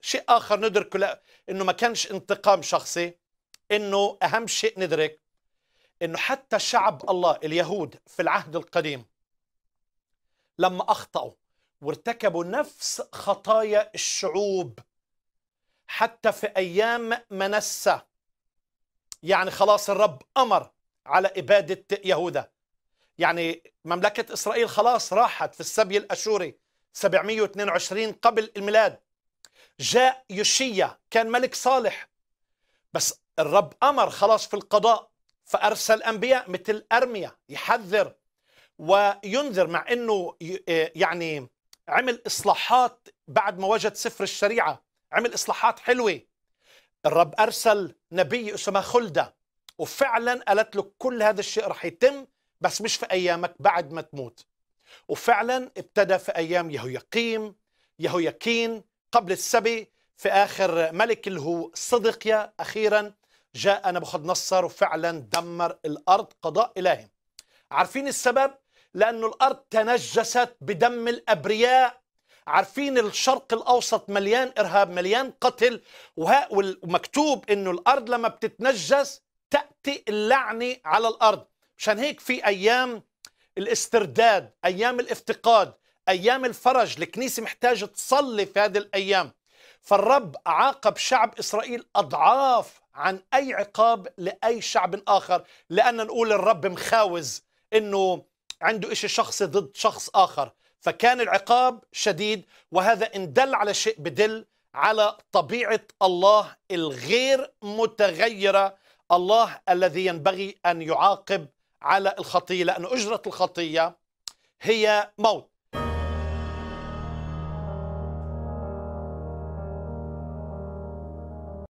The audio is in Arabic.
شيء آخر ندركه لا إنه ما كانش انتقام شخصي إنه أهم شيء ندرك إنه حتى شعب الله اليهود في العهد القديم لما أخطأوا وارتكبوا نفس خطايا الشعوب حتى في أيام منسة يعني خلاص الرب أمر على إبادة يهوذا يعني مملكة إسرائيل خلاص راحت في السبي الأشوري 722 قبل الميلاد جاء يشيا كان ملك صالح بس الرب أمر خلاص في القضاء فأرسل أنبياء مثل أرميا يحذر وينذر مع أنه آه، يعني عمل إصلاحات بعد ما وجد سفر الشريعة عمل إصلاحات حلوة الرب أرسل نبي اسمه خلدة وفعلا قالت له كل هذا الشيء رح يتم بس مش في أيامك بعد ما تموت وفعلا ابتدى في أيام يهو يهوياكين قبل السبي في آخر ملك اللي هو صدقيا أخيرا جاء نبوخذ نصر وفعلا دمر الأرض قضاء إلهي عارفين السبب؟ لأنه الأرض تنجست بدم الأبرياء عارفين الشرق الأوسط مليان إرهاب مليان قتل ومكتوب أنه الأرض لما بتتنجس تأتي اللعنة على الأرض عشان هيك في أيام الاسترداد أيام الافتقاد أيام الفرج الكنيسة محتاجة تصلي في هذه الأيام فالرب عاقب شعب إسرائيل أضعاف عن أي عقاب لأي شعب آخر لأن نقول الرب مخاوز أنه عنده إشي شخصي ضد شخص آخر فكان العقاب شديد وهذا إن دل على شيء بدل على طبيعة الله الغير متغيرة الله الذي ينبغي أن يعاقب على الخطية لأن أجرة الخطية هي موت